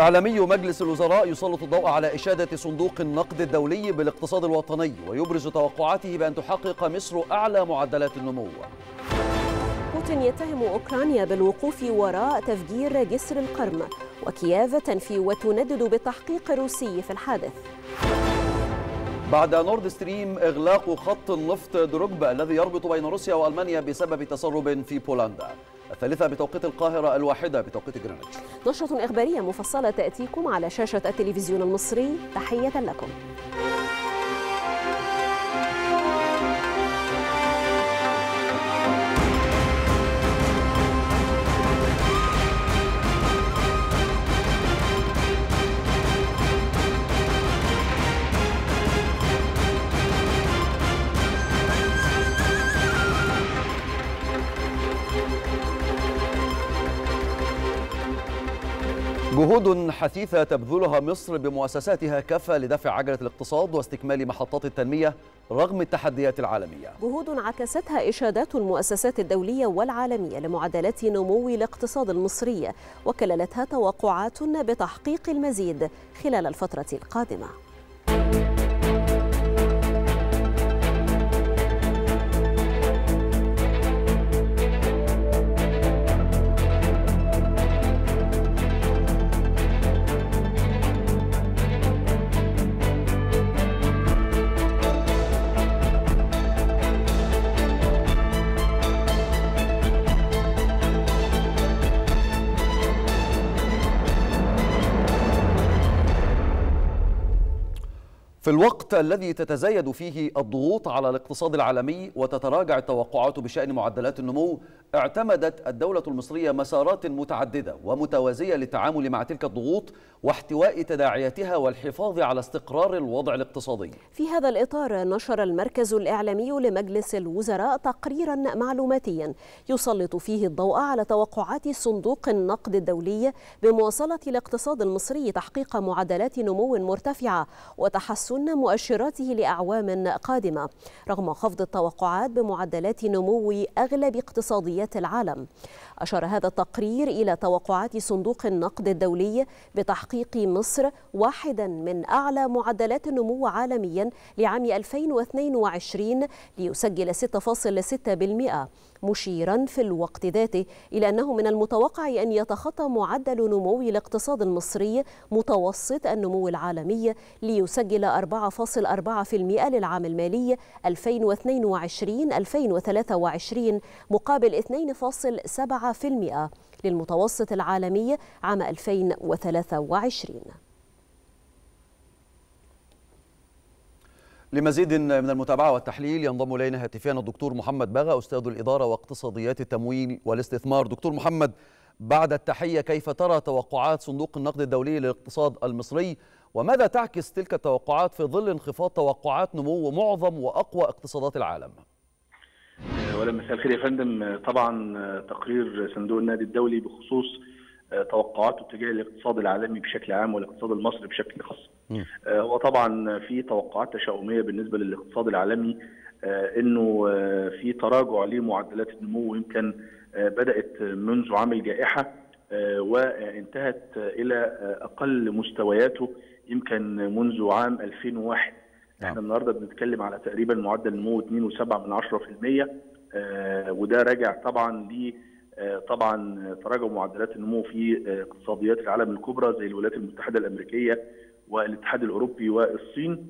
إعلامي مجلس الوزراء يسلط الضوء على إشادة صندوق النقد الدولي بالاقتصاد الوطني ويبرز توقعاته بأن تحقق مصر أعلى معدلات النمو بوتين يتهم أوكرانيا بالوقوف وراء تفجير جسر القرم وكييف تنفي وتندد بالتحقيق الروسي في الحادث بعد نورد ستريم إغلاق خط النفط دروجبا الذي يربط بين روسيا وألمانيا بسبب تسرب في بولندا الثالثة بتوقيت القاهرة الواحدة بتوقيت جرينتش نشرة إخبارية مفصلة تأتيكم على شاشة التلفزيون المصري تحية لكم جهود حثيثة تبذلها مصر بمؤسساتها كفى لدفع عجلة الاقتصاد واستكمال محطات التنمية رغم التحديات العالمية جهود عكستها إشادات المؤسسات الدولية والعالمية لمعدلات نمو الاقتصاد المصري وكللتها توقعات بتحقيق المزيد خلال الفترة القادمة في الوقت الذي تتزايد فيه الضغوط على الاقتصاد العالمي وتتراجع التوقعات بشأن معدلات النمو اعتمدت الدولة المصرية مسارات متعددة ومتوازية للتعامل مع تلك الضغوط واحتواء تداعياتها والحفاظ على استقرار الوضع الاقتصادي في هذا الإطار نشر المركز الإعلامي لمجلس الوزراء تقريرا معلوماتيا يسلط فيه الضوء على توقعات صندوق النقد الدولي بمواصلة الاقتصاد المصري تحقيق معدلات نمو مرتفعة وتحسن مؤشراته لأعوام قادمة رغم خفض التوقعات بمعدلات نمو أغلب اقتصاديات العالم أشار هذا التقرير إلى توقعات صندوق النقد الدولي بتحقيق مصر واحدا من أعلى معدلات النمو عالميا لعام 2022 ليسجل 6.6% مشيرا في الوقت ذاته إلى أنه من المتوقع أن يتخطى معدل نمو الاقتصاد المصري متوسط النمو العالمي ليسجل 4.4% للعام المالي 2022-2023 مقابل 2.7 للمتوسط العالمي عام 2023 لمزيد من المتابعة والتحليل ينضم إلينا هاتفيا الدكتور محمد باغا أستاذ الإدارة واقتصاديات التمويل والاستثمار دكتور محمد بعد التحية كيف ترى توقعات صندوق النقد الدولي للاقتصاد المصري وماذا تعكس تلك التوقعات في ظل انخفاض توقعات نمو معظم وأقوى اقتصادات العالم؟ اولا مساء الخير يا فندم طبعا تقرير صندوق النقد الدولي بخصوص آه، توقعاته تجاه الاقتصاد العالمي بشكل عام والاقتصاد المصري بشكل خاص. آه، هو طبعا في توقعات تشاؤميه بالنسبه للاقتصاد العالمي آه، انه في تراجع لمعدلات النمو يمكن بدات منذ عام الجائحه وانتهت الى اقل مستوياته يمكن منذ عام 2001 نعم. احنا النهارده بنتكلم على تقريبا معدل نمو 2.7% آه، وده راجع طبعا ل آه، طبعا تراجع معدلات النمو في آه، اقتصاديات العالم الكبرى زي الولايات المتحده الامريكيه والاتحاد الاوروبي والصين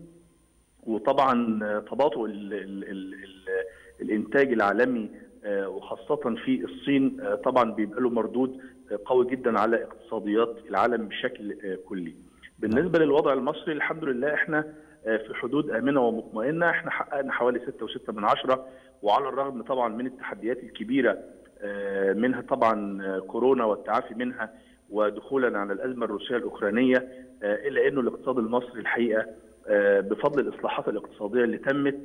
وطبعا تباطؤ الانتاج العالمي وخاصه في الصين طبعا بيبقى له مردود قوي جدا على اقتصاديات العالم بشكل كلي. بالنسبه للوضع المصري الحمد لله احنا في حدود امنه ومطمئنه احنا حققنا حوالي 6.6 من عشرة وعلى الرغم طبعا من التحديات الكبيره آه، منها طبعا آه، كورونا والتعافي منها ودخولا على الازمه الروسيه الاوكرانيه آه، الا انه الاقتصاد المصري الحقيقه بفضل الاصلاحات الاقتصاديه اللي تمت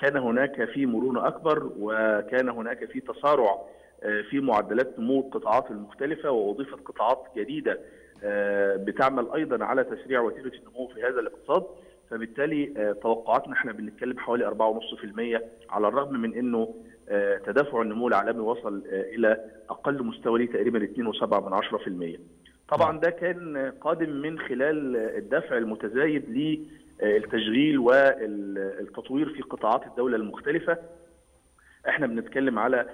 كان هناك في مرونه اكبر وكان هناك في تسارع في معدلات نمو القطاعات المختلفه واضيفت قطاعات جديده بتعمل ايضا على تسريع وتيره النمو في هذا الاقتصاد فبالتالي آه، توقعاتنا احنا بنتكلم حوالي 4.5% على الرغم من انه آه، تدافع النمو العالمي وصل آه، الى اقل مستوى ليه تقريبا 2.7% طبعا ده كان قادم من خلال الدفع المتزايد للتشغيل والتطوير في قطاعات الدوله المختلفه احنا بنتكلم على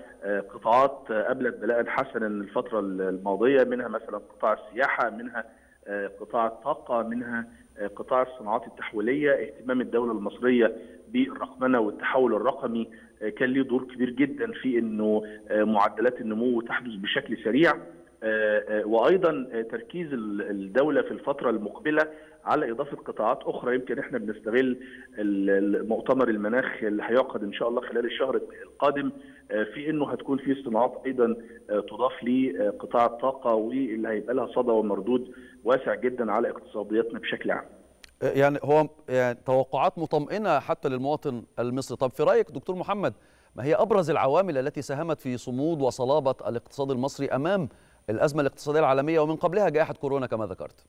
قطاعات قبلت بلاء حسنا الفتره الماضيه منها مثلا قطاع السياحه منها قطاع الطاقه منها آه، قطاع الصناعات التحويليه اهتمام الدوله المصريه بالرقمنه والتحول الرقمي آه، كان له دور كبير جدا في انه آه، معدلات النمو تحدث بشكل سريع وايضا تركيز الدوله في الفتره المقبله على اضافه قطاعات اخرى يمكن احنا بنستغل المؤتمر المناخ اللي هيعقد ان شاء الله خلال الشهر القادم آه، في انه هتكون في صناعات ايضا آه، تضاف لقطاع آه، الطاقه واللي هيبقى لها صدى ومردود واسع جدا على اقتصادياتنا بشكل عام. يعني هو يعني توقعات مطمئنه حتى للمواطن المصري، طب في رايك دكتور محمد ما هي ابرز العوامل التي ساهمت في صمود وصلابه الاقتصاد المصري امام الازمه الاقتصاديه العالميه ومن قبلها جائحه كورونا كما ذكرت؟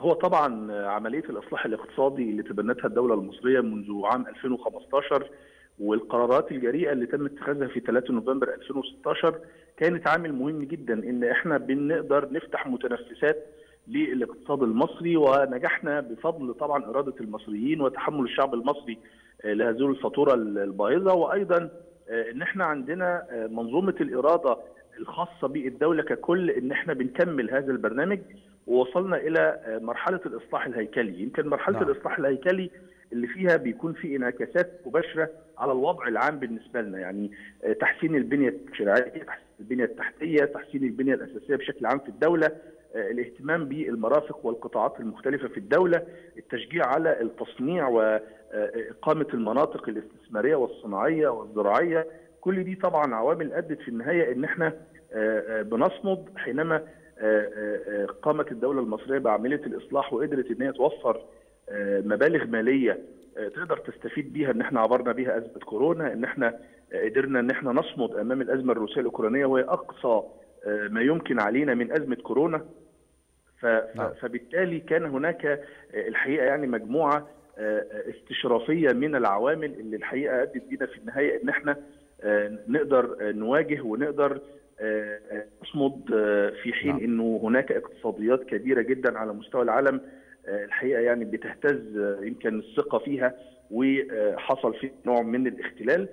هو طبعا عمليه الاصلاح الاقتصادي اللي تبنتها الدوله المصريه منذ عام 2015 والقرارات الجريئه اللي تم اتخاذها في 3 نوفمبر 2016 كانت عامل مهم جدا ان احنا بنقدر نفتح متنفسات للاقتصاد المصري ونجحنا بفضل طبعا اراده المصريين وتحمل الشعب المصري لهذه الفاتوره الباهظه وايضا ان احنا عندنا منظومه الاراده الخاصه بالدوله ككل ان احنا بنكمل هذا البرنامج ووصلنا الى آه، مرحله الاصلاح الهيكلي يمكن مرحله نعم. الاصلاح الهيكلي اللي فيها بيكون في انعكاسات مباشره على الوضع العام بالنسبه لنا يعني آه، تحسين البنيه التشريعيه تحسين البنيه التحتيه تحسين البنيه الاساسيه بشكل عام في الدوله آه، الاهتمام بالمرافق والقطاعات المختلفه في الدوله التشجيع على التصنيع واقامه المناطق الاستثماريه والصناعيه والزراعيه كل دي طبعا عوامل ادت في النهايه ان احنا بنصمد حينما آه، آه، آه، قامت الدوله المصريه بعمليه الاصلاح وقدرت ان هي توفر مبالغ ماليه تقدر تستفيد بيها ان احنا عبرنا بيها ازمه كورونا ان احنا قدرنا ان احنا نصمد امام الازمه الروسيه الاوكرانيه وهي اقصى ما يمكن علينا من ازمه كورونا نعم. فبالتالي كان هناك الحقيقه يعني مجموعه استشرافيه من العوامل اللي الحقيقه ادت بينا في النهايه ان احنا نقدر نواجه ونقدر تصمد آه، آه، في حين نعم. انه هناك اقتصاديات كبيره جدا على مستوى العالم آه، الحقيقه يعني بتهتز يمكن الثقه فيها وحصل في نوع من الاختلال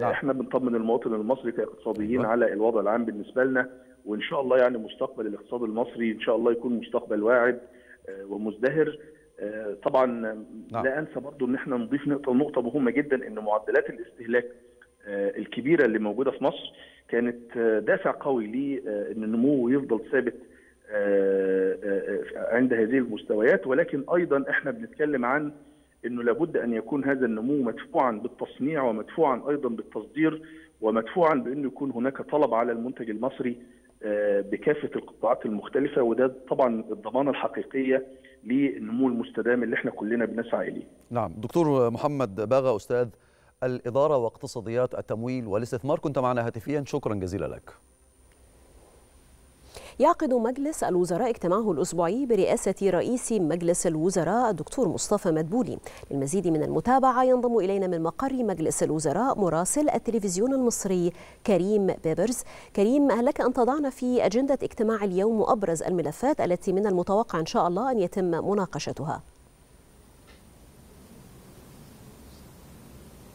نعم. احنا بنطمن المواطن المصري كاقتصاديين نعم. على الوضع العام بالنسبه لنا وان شاء الله يعني مستقبل الاقتصاد المصري ان شاء الله يكون مستقبل واعد ومزدهر طبعا نعم. لا انسى برضو ان احنا نضيف نقطه نقطه مهمه جدا ان معدلات الاستهلاك الكبيره اللي موجوده في مصر كانت آه، دافع قوي لي آه، ان النمو يفضل ثابت آه، عند هذه المستويات ولكن ايضا احنا بنتكلم عن انه لابد ان يكون هذا النمو مدفوعا بالتصنيع ومدفوعا ايضا بالتصدير ومدفوعا بانه يكون هناك طلب على المنتج المصري بكافه القطاعات المختلفه وده طبعا الضمانه الحقيقيه للنمو المستدام اللي احنا كلنا بنسعى اليه. نعم دكتور محمد باغا استاذ الإدارة واقتصاديات التمويل والاستثمار كنت معنا هاتفيا شكرا جزيلا لك يعقد مجلس الوزراء اجتماعه الأسبوعي برئاسة رئيس مجلس الوزراء الدكتور مصطفى مدبولي للمزيد من المتابعة ينضم إلينا من مقر مجلس الوزراء مراسل التلفزيون المصري كريم بيبرز كريم هل لك أن تضعنا في أجندة اجتماع اليوم أبرز الملفات التي من المتوقع إن شاء الله أن يتم مناقشتها؟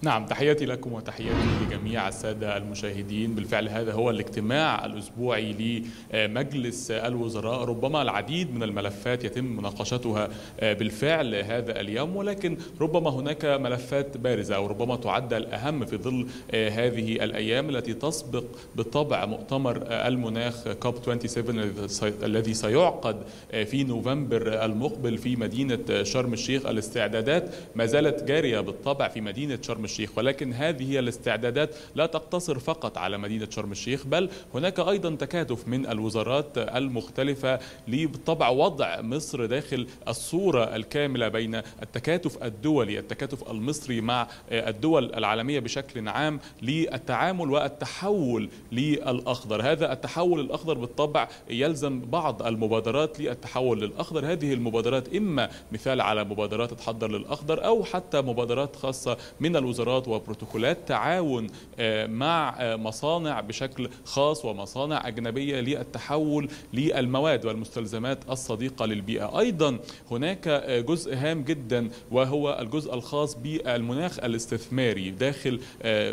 نعم تحياتي لكم وتحياتي لجميع السادة المشاهدين بالفعل هذا هو الاجتماع الأسبوعي لمجلس الوزراء ربما العديد من الملفات يتم مناقشتها آه، بالفعل هذا اليوم ولكن ربما هناك ملفات بارزة أو ربما تعد الأهم في ظل آه، هذه الأيام التي تسبق بالطبع مؤتمر آه، المناخ كوب 27 الذي سيعقد في نوفمبر المقبل في مدينة شرم الشيخ الاستعدادات ما زالت جارية بالطبع في مدينة شرم الشيخ الشيخ ولكن هذه الاستعدادات لا تقتصر فقط على مدينة شرم الشيخ بل هناك أيضا تكاتف من الوزارات المختلفة لطبع وضع مصر داخل الصورة الكاملة بين التكاتف الدولي التكاتف المصري مع الدول العالمية بشكل عام للتعامل والتحول للأخضر هذا التحول الأخضر بالطبع يلزم بعض المبادرات للتحول للأخضر هذه المبادرات إما مثال على مبادرات تحضر للأخضر أو حتى مبادرات خاصة من الوزارات اطراد وبروتوكولات تعاون آه، مع آه، مصانع بشكل خاص ومصانع أجنبية للتحول للمواد والمستلزمات الصديقة للبيئة أيضا هناك آه، جزء هام جدا وهو الجزء الخاص بالمناخ الاستثماري داخل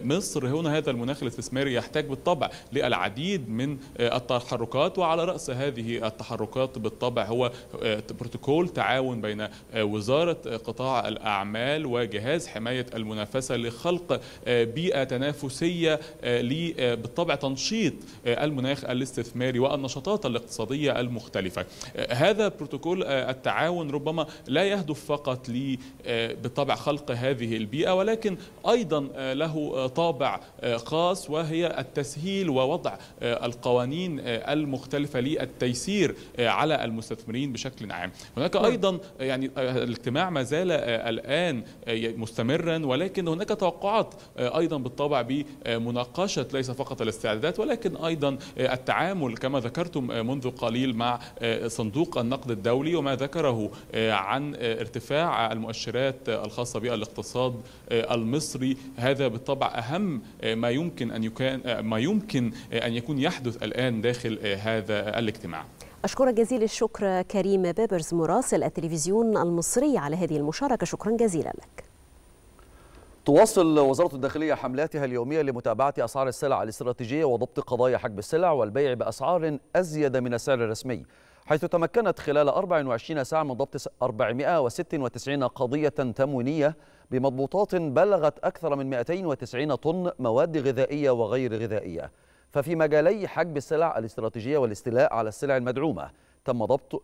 مصر هنا هذا المناخ الاستثماري يحتاج بالطبع للعديد من التحركات وعلى رأس هذه التحركات بالطبع هو بروتوكول تعاون بين وزارة قطاع الأعمال وجهاز حماية المنافسة لخلق آه، بيئة تنافسية آه، آه، بالطبع تنشيط المناخ الاستثماري والنشاطات الاقتصادية المختلفة هذا بروتوكول التعاون ربما لا يهدف فقط ل بالطبع خلق هذه البيئة ولكن أيضا له طابع خاص وهي التسهيل ووضع القوانين المختلفة للتيسير على المستثمرين بشكل عام هناك نعم. أيضا يعني الاجتماع ما زال الآن مستمرا ولكن هناك هناك توقعات آه، ايضا بالطبع بمناقشه ليس فقط الاستعدادات ولكن ايضا آه، التعامل كما ذكرتم آه، منذ قليل مع صندوق النقد الدولي وما ذكره عن ارتفاع المؤشرات الخاصه بالاقتصاد المصري هذا بالطبع اهم ما يمكن ان يكون ما يمكن ان يكون يحدث الان داخل هذا الاجتماع. أشكرك جزيل الشكر كريم بابرز مراسل التلفزيون المصري على هذه المشاركة شكرا جزيلا لك تواصل وزارة الداخلية حملاتها اليومية لمتابعة أسعار السلع الاستراتيجية وضبط قضايا حجب السلع والبيع بأسعار أزيد من السعر الرسمي حيث تمكنت خلال 24 ساعة من ضبط 496 قضية تموينية بمضبوطات بلغت أكثر من 290 طن مواد غذائية وغير غذائية ففي مجالي حجب السلع الاستراتيجية والاستيلاء على السلع المدعومة تم ضبط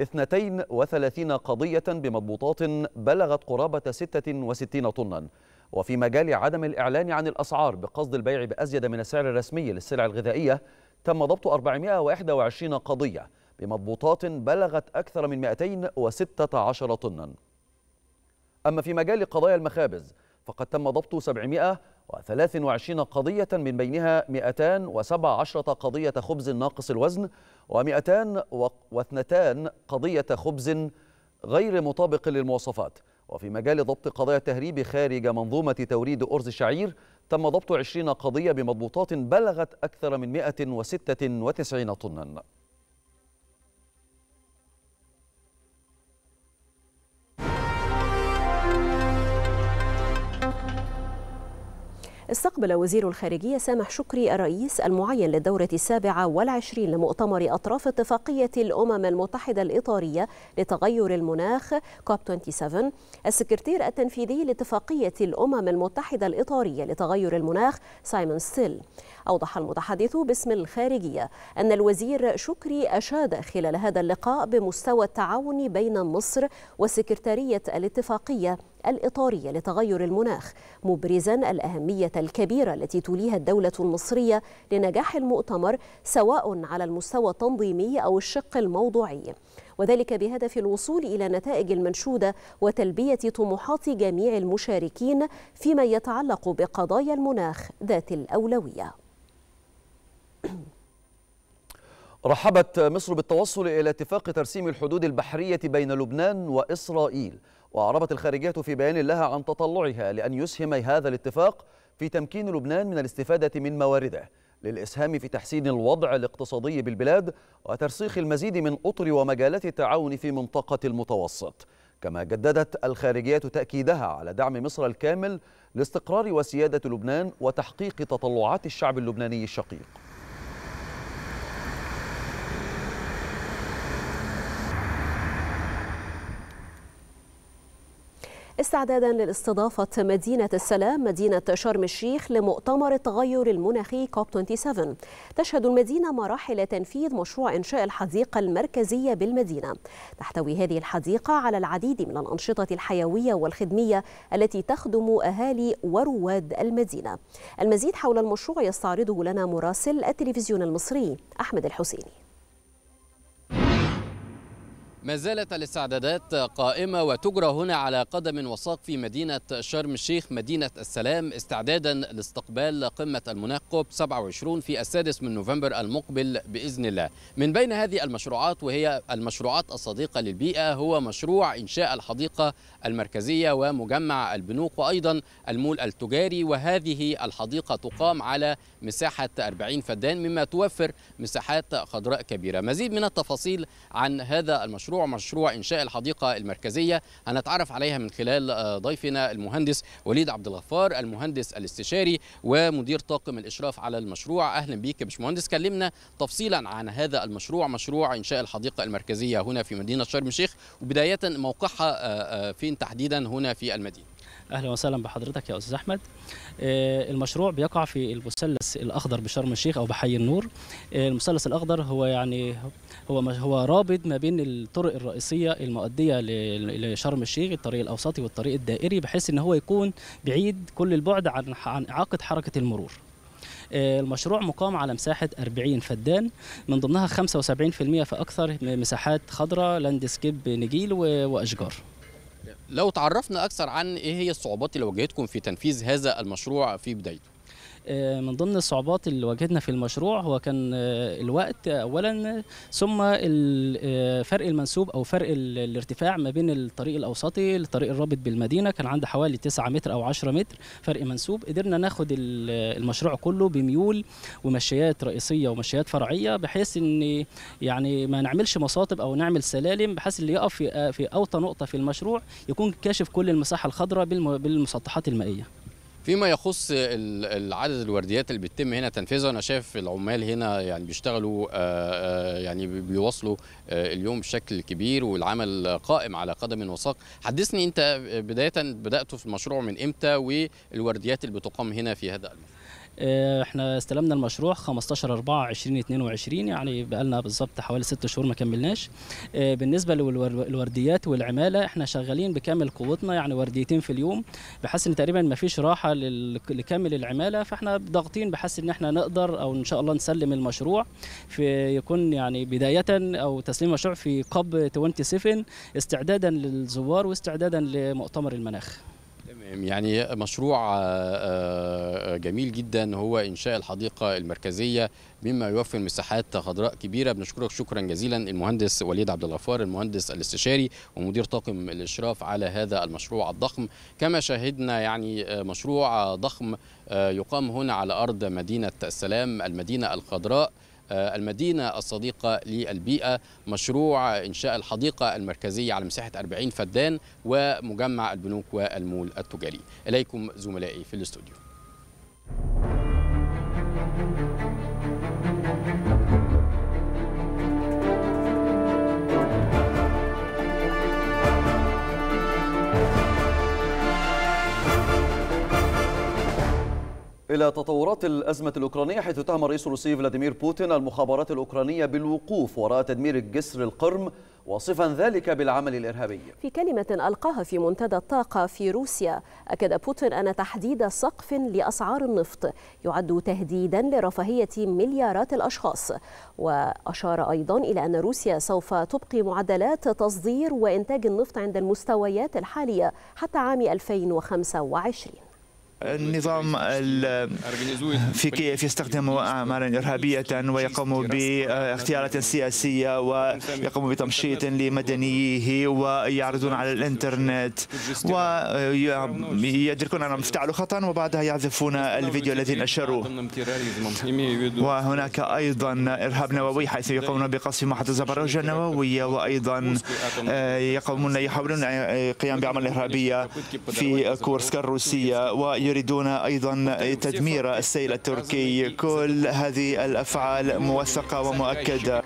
32 قضية بمضبوطات بلغت قرابة 66 طنا وفي مجال عدم الإعلان عن الأسعار بقصد البيع بأزيد من السعر الرسمي للسلع الغذائية تم ضبط 421 قضية بمضبوطات بلغت أكثر من 216 طنا أما في مجال قضايا المخابز فقد تم ضبط 700 و23 قضية من بينها 217 قضية خبز ناقص الوزن و202 قضية خبز غير مطابق للمواصفات وفي مجال ضبط قضايا التهريب خارج منظومة توريد أرز الشعير تم ضبط 20 قضية بمضبوطات بلغت أكثر من 196 طناً استقبل وزير الخارجية سامح شكري الرئيس المعين للدورة السابعة والعشرين لمؤتمر أطراف اتفاقية الأمم المتحدة الإطارية لتغير المناخ كوب 27 السكرتير التنفيذي لاتفاقية الأمم المتحدة الإطارية لتغير المناخ سايمون ستيل أوضح المتحدث باسم الخارجية أن الوزير شكري أشاد خلال هذا اللقاء بمستوى التعاون بين مصر وسكرتارية الاتفاقية الإطارية لتغير المناخ مبرزا الأهمية الكبيرة التي توليها الدولة المصرية لنجاح المؤتمر سواء على المستوى التنظيمي أو الشق الموضوعي وذلك بهدف الوصول إلى نتائج المنشودة وتلبية طموحات جميع المشاركين فيما يتعلق بقضايا المناخ ذات الأولوية رحبت مصر بالتوصل إلى اتفاق ترسيم الحدود البحرية بين لبنان وإسرائيل وأعربت الخارجية في بيان لها عن تطلعها لأن يسهم هذا الاتفاق في تمكين لبنان من الاستفادة من موارده للإسهام في تحسين الوضع الاقتصادي بالبلاد وترسيخ المزيد من أطر ومجالات التعاون في منطقة المتوسط كما جددت الخارجية تأكيدها على دعم مصر الكامل لاستقرار وسيادة لبنان وتحقيق تطلعات الشعب اللبناني الشقيق استعدادا لاستضافة مدينة السلام مدينة شرم الشيخ لمؤتمر التغير المناخي كوب 27 تشهد المدينة مراحل تنفيذ مشروع إنشاء الحديقة المركزية بالمدينة تحتوي هذه الحديقة على العديد من الأنشطة الحيوية والخدمية التي تخدم أهالي ورواد المدينة المزيد حول المشروع يستعرضه لنا مراسل التلفزيون المصري أحمد الحسيني ما زالت الاستعدادات قائمة وتجرى هنا على قدم وساق في مدينة شرم الشيخ مدينة السلام استعدادا لاستقبال قمة المناخ كوب 27 في السادس من نوفمبر المقبل بإذن الله من بين هذه المشروعات وهي المشروعات الصديقة للبيئة هو مشروع إنشاء الحديقة المركزية ومجمع البنوك وأيضا المول التجاري وهذه الحديقة تقام على مساحة 40 فدان مما توفر مساحات خضراء كبيرة مزيد من التفاصيل عن هذا المشروع مشروع مشروع إنشاء الحديقة المركزية هنتعرف عليها من خلال آه، ضيفنا المهندس وليد عبد الغفار المهندس الاستشاري ومدير طاقم الإشراف على المشروع أهلا بيك يا باشمهندس كلمنا تفصيلا عن هذا المشروع مشروع إنشاء الحديقة المركزية هنا في مدينة شرم الشيخ وبداية موقعها آه، آه، فين تحديدا هنا في المدينة اهلا وسهلا بحضرتك يا استاذ احمد آه، المشروع بيقع في المثلث الاخضر بشرم الشيخ او بحي النور آه، المثلث الاخضر هو يعني هو هو رابط ما بين الطرق الرئيسيه المؤديه لشرم الشيخ الطريق الاوسطي والطريق الدائري بحيث ان هو يكون بعيد كل البعد عن عن اعاقه حركه المرور آه، المشروع مقام على مساحة 40 فدان من ضمنها 75% فأكثر مساحات خضراء لاندسكيب نجيل وأشجار لو تعرفنا أكثر عن إيه هي الصعوبات اللي واجهتكم في تنفيذ هذا المشروع في بدايته آه، من ضمن الصعوبات اللي واجهتنا في المشروع هو كان آه، الوقت اولا ثم آه، فرق المنسوب او فرق الارتفاع ما بين الطريق الاوسطي للطريق الرابط بالمدينه كان عنده حوالي 9 متر او 10 متر فرق منسوب قدرنا ناخد المشروع كله بميول ومشيات رئيسيه ومشيات فرعيه بحيث ان يعني ما نعملش مصاطب او نعمل سلالم بحيث اللي يقف في اوطى نقطه في المشروع يكون كاشف كل المساحه الخضراء بالمسطحات المائيه فيما يخص العدد الورديات اللي بتتم هنا تنفيذها انا شايف العمال هنا يعني بيشتغلوا آه، آه، يعني بيواصلوا آه، اليوم بشكل كبير والعمل قائم على قدم وساق حدثني انت بدايه بداتوا في المشروع من امتى والورديات اللي بتقام هنا في هذا المشروع آه، احنا استلمنا المشروع 15 4 2022 يعني بقى لنا بالظبط حوالي ست شهور ما كملناش آه، بالنسبه للورديات والعماله احنا شغالين بكامل قوتنا يعني ورديتين في اليوم بحس ان تقريبا ما فيش راحه لكامل العماله فاحنا ضاغطين بحس ان احنا نقدر او ان شاء الله نسلم المشروع في يكون يعني بدايه او تسليم المشروع في قب 27 استعدادا للزوار واستعدادا لمؤتمر المناخ يعني مشروع آه، آه، جميل جدا هو إنشاء الحديقة المركزية مما يوفر مساحات خضراء كبيرة بنشكرك شكرا جزيلا المهندس وليد عبد الغفار المهندس الاستشاري ومدير طاقم الإشراف على هذا المشروع الضخم كما شاهدنا يعني آه، مشروع ضخم يقام هنا على أرض مدينة السلام المدينة الخضراء آه، المدينة الصديقة للبيئة مشروع إنشاء الحديقة المركزية على مساحة 40 فدان ومجمع البنوك والمول التجاري إليكم زملائي في الاستوديو إلى تطورات الأزمة الأوكرانية حيث اتهم الرئيس الروسي فلاديمير بوتين المخابرات الأوكرانية بالوقوف وراء تدمير الجسر القرم وصفا ذلك بالعمل الإرهابي في كلمة ألقاها في منتدى الطاقة في روسيا أكد بوتين أن تحديد سقف لأسعار النفط يعد تهديدا لرفاهية مليارات الأشخاص وأشار أيضا إلى أن روسيا سوف تبقي معدلات تصدير وإنتاج النفط عند المستويات الحالية حتى عام 2025 النظام في كيف يستخدم أعمالا إرهابية ويقوم باختيارات سياسية ويقوم بتمشيط لمدنييه ويعرضون على الإنترنت ويدركون أنهم افتعلوا خطأ وبعدها يعزفون الفيديو الذي نشروه وهناك أيضا إرهاب نووي حيث يقومون بقصف محطة الزبرجة النووية وأيضا آه، يقومون يحاولون القيام آه، بعمل إرهابية في كورسكا الروسية يريدون أيضا تدمير السيل التركي كل هذه الأفعال موثقة ومؤكدة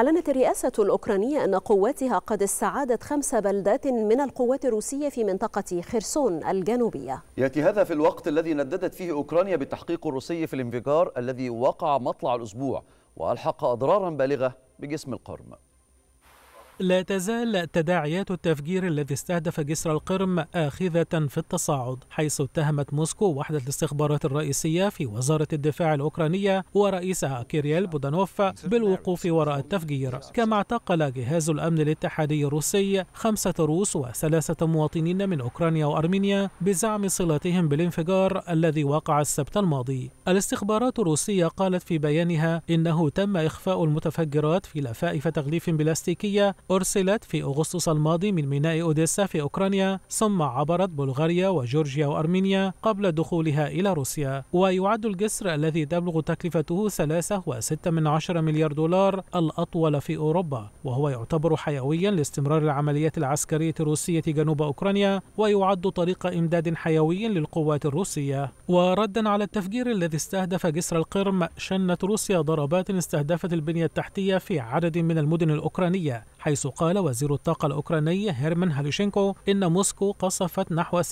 أعلنت الرئاسة الأوكرانية أن قواتها قد استعادت خمس بلدات من القوات الروسية في منطقة خرسون الجنوبية يأتي هذا في الوقت الذي نددت فيه أوكرانيا بالتحقيق الروسي في الانفجار الذي وقع مطلع الأسبوع وألحق أضرارا بالغة بجسم القرم لا تزال تداعيات التفجير الذي استهدف جسر القرم آخذة في التصاعد حيث اتهمت موسكو وحدة الاستخبارات الرئيسية في وزارة الدفاع الأوكرانية ورئيسها كيريال بودانوف بالوقوف وراء التفجير كما اعتقل جهاز الأمن الاتحادي الروسي خمسة روس وثلاثة مواطنين من أوكرانيا وأرمينيا بزعم صلتهم بالانفجار الذي وقع السبت الماضي الاستخبارات الروسية قالت في بيانها إنه تم إخفاء المتفجرات في لفائف تغليف بلاستيكية أرسلت في أغسطس الماضي من ميناء أوديسا في أوكرانيا ثم عبرت بلغاريا وجورجيا وأرمينيا قبل دخولها إلى روسيا ويعد الجسر الذي تبلغ تكلفته 3.6 من مليار دولار الأطول في أوروبا وهو يعتبر حيويا لاستمرار العمليات العسكرية الروسية جنوب أوكرانيا ويعد طريق إمداد حيوي للقوات الروسية وردا على التفجير الذي استهدف جسر القرم شنت روسيا ضربات استهدفت البنية التحتية في عدد من المدن الأوكرانية حيث حيث قال وزير الطاقة الأوكراني هيرمان هاليشينكو إن موسكو قصفت نحو 30%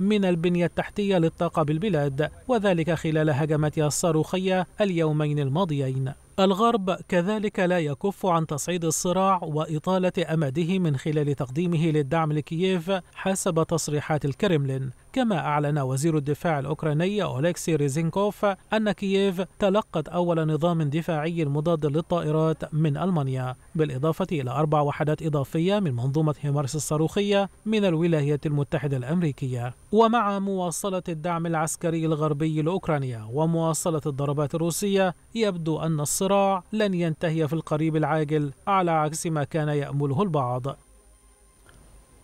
من البنية التحتية للطاقة بالبلاد وذلك خلال هجماتها الصاروخية اليومين الماضيين الغرب كذلك لا يكف عن تصعيد الصراع وإطالة أمده من خلال تقديمه للدعم لكييف حسب تصريحات الكرملين كما أعلن وزير الدفاع الأوكراني أوليكسي ريزينكوف أن كييف تلقت أول نظام دفاعي مضاد للطائرات من ألمانيا بالإضافة إلى أربع وحدات إضافية من منظومة هيمارس الصاروخية من الولايات المتحدة الأمريكية ومع مواصلة الدعم العسكري الغربي لأوكرانيا ومواصلة الضربات الروسية يبدو أن الصراع الصراع لن ينتهي في القريب العاجل على عكس ما كان يأمله البعض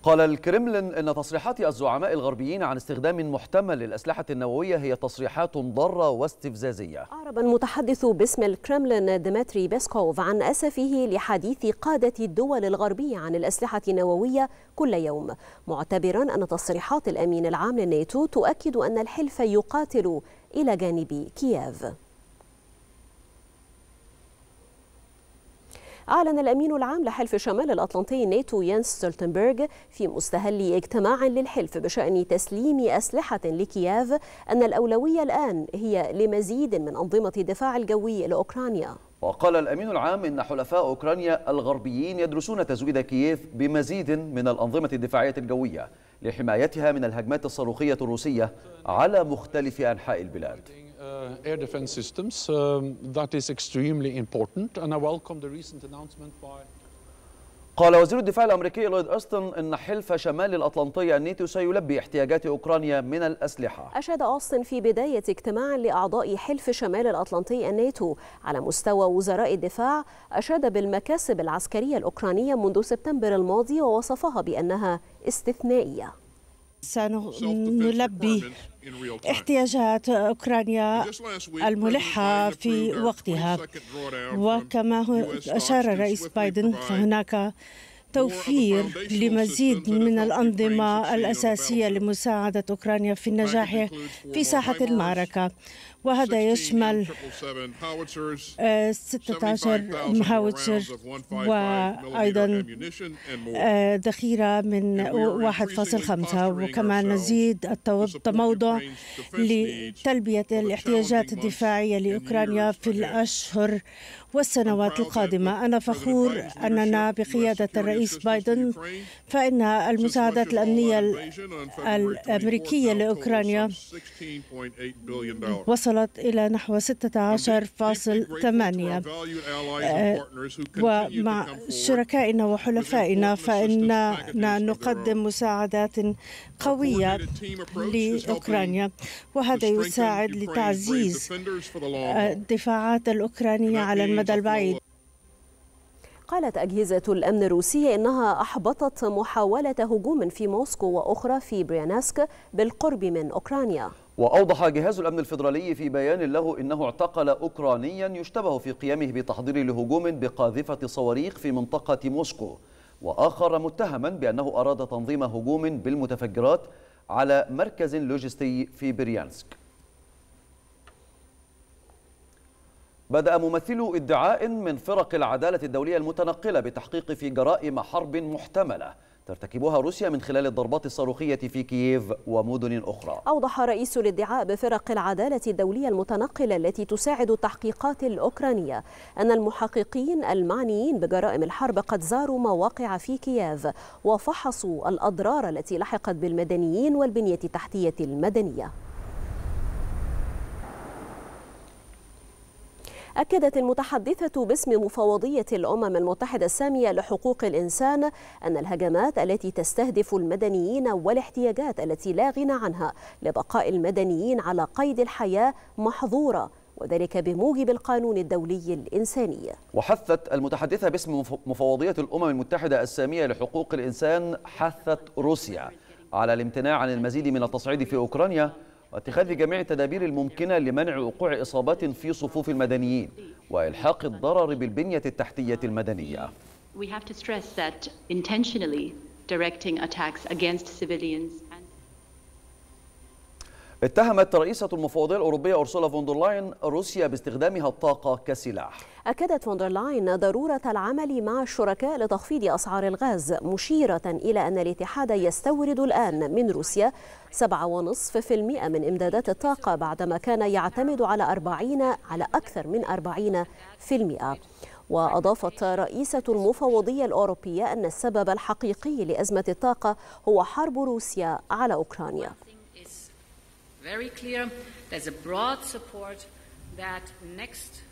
قال الكرملين ان تصريحات الزعماء الغربيين عن استخدام محتمل للاسلحه النوويه هي تصريحات ضاره واستفزازيه. اعرب المتحدث باسم الكرملين ديمتري بيسكوف عن اسفه لحديث قاده الدول الغربيه عن الاسلحه النوويه كل يوم، معتبرا ان تصريحات الامين العام للناتو تؤكد ان الحلف يقاتل الى جانب كييف. أعلن الأمين العام لحلف شمال الأطلنطي ناتو يانس ستولتنبرغ في مستهل اجتماع للحلف بشأن تسليم أسلحة لكييف أن الأولوية الآن هي لمزيد من أنظمة الدفاع الجوي لأوكرانيا وقال الأمين العام إن حلفاء أوكرانيا الغربيين يدرسون تزويد كييف بمزيد من الأنظمة الدفاعية الجوية لحمايتها من الهجمات الصاروخية الروسية على مختلف أنحاء البلاد Uh, air defense systems. Um, that is extremely important and I welcome the recent announcement by قال وزير الدفاع الامريكي لويد اوستن ان حلف شمال الاطلنطيه الناتو سيلبي احتياجات اوكرانيا من الاسلحه. اشاد اوستن في بدايه اجتماع لاعضاء حلف شمال الاطلنطي الناتو على مستوى وزراء الدفاع اشاد بالمكاسب العسكريه الاوكرانيه منذ سبتمبر الماضي ووصفها بانها استثنائيه. سنلبي احتياجات أوكرانيا الملحة في وقتها وكما أشار الرئيس بايدن فهناك توفير لمزيد من الأنظمة الأساسية لمساعدة أوكرانيا في النجاح في ساحة المعركة وهذا يشمل 16 آه، مهاوتشر وأيضا آه، ذخيرة من 1.5 وكما نزيد التموضع لتلبية الاحتياجات الدفاعية لأوكرانيا في الأشهر والسنوات القادمة أنا فخور أننا بقيادة الرئيس بايدن فإن المساعدات الأمنية الأمريكية لأوكرانيا وصلت وصلت إلى نحو 16.8 آه، ومع شركائنا وحلفائنا فإننا نقدم مساعدات قوية لأوكرانيا وهذا يساعد لتعزيز الدفاعات آه، الأوكرانية على المدى البعيد قالت أجهزة الأمن الروسية إنها أحبطت محاولة هجوم في موسكو وأخرى في بريانسك بالقرب من أوكرانيا وأوضح جهاز الأمن الفيدرالي في بيان له إنه اعتقل أوكرانيا يشتبه في قيامه بتحضير لهجوم بقاذفة صواريخ في منطقة موسكو وآخر متهما بأنه أراد تنظيم هجوم بالمتفجرات على مركز لوجستي في بريانسك بدأ ممثلو ادعاء من فرق العدالة الدولية المتنقلة بتحقيق في جرائم حرب محتملة ترتكبها روسيا من خلال الضربات الصاروخية في كييف ومدن أخرى أوضح رئيس الادعاء بفرق العدالة الدولية المتنقلة التي تساعد التحقيقات الأوكرانية أن المحققين المعنيين بجرائم الحرب قد زاروا مواقع في كييف وفحصوا الأضرار التي لحقت بالمدنيين والبنية التحتية المدنية أكدت المتحدثة باسم مفوضية الأمم المتحدة السامية لحقوق الإنسان أن الهجمات التي تستهدف المدنيين والاحتياجات التي لا غنى عنها لبقاء المدنيين على قيد الحياة محظورة وذلك بموجب القانون الدولي الإنساني وحثت المتحدثة باسم مفوضية الأمم المتحدة السامية لحقوق الإنسان حثت روسيا على الامتناع عن المزيد من التصعيد في أوكرانيا واتخاذ جميع التدابير الممكنة لمنع وقوع إصابات في صفوف المدنيين وإلحاق الضرر بالبنية التحتية المدنية We have to stress that intentionally directing attacks against civilians اتهمت رئيسة المفوضية الأوروبية أرسولا فوندرلاين لاين روسيا باستخدامها الطاقة كسلاح. أكدت فوندرلاين لاين ضرورة العمل مع الشركاء لتخفيض أسعار الغاز، مشيرة إلى أن الاتحاد يستورد الآن من روسيا 7.5% من إمدادات الطاقة بعدما كان يعتمد على 40 على أكثر من 40%. وأضافت رئيسة المفوضية الأوروبية أن السبب الحقيقي لأزمة الطاقة هو حرب روسيا على أوكرانيا. very clear. There's a broad support that next.